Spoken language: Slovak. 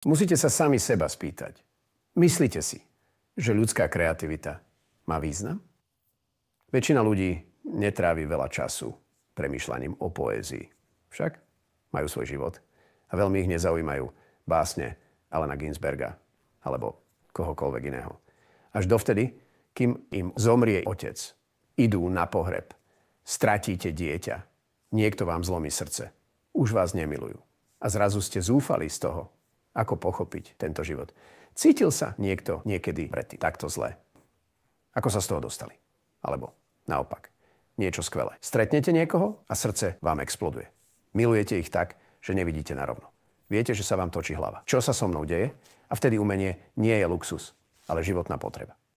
Musíte sa sami seba spýtať. Myslíte si, že ľudská kreativita má význam? Väčšina ľudí netrávi veľa času premyšľaním o poézii. Však majú svoj život a veľmi ich nezaujímajú básne Alena Ginsberga alebo kohokoľvek iného. Až dovtedy, kým im zomrie otec, idú na pohreb, stratíte dieťa, niekto vám zlomí srdce, už vás nemilujú. A zrazu ste zúfali z toho, ako pochopiť tento život. Cítil sa niekto niekedy predtým takto zle? Ako sa z toho dostali? Alebo naopak, niečo skvelé. Stretnete niekoho a srdce vám exploduje. Milujete ich tak, že nevidíte narovno. Viete, že sa vám točí hlava. Čo sa so mnou deje? A vtedy umenie nie je luxus, ale životná potreba.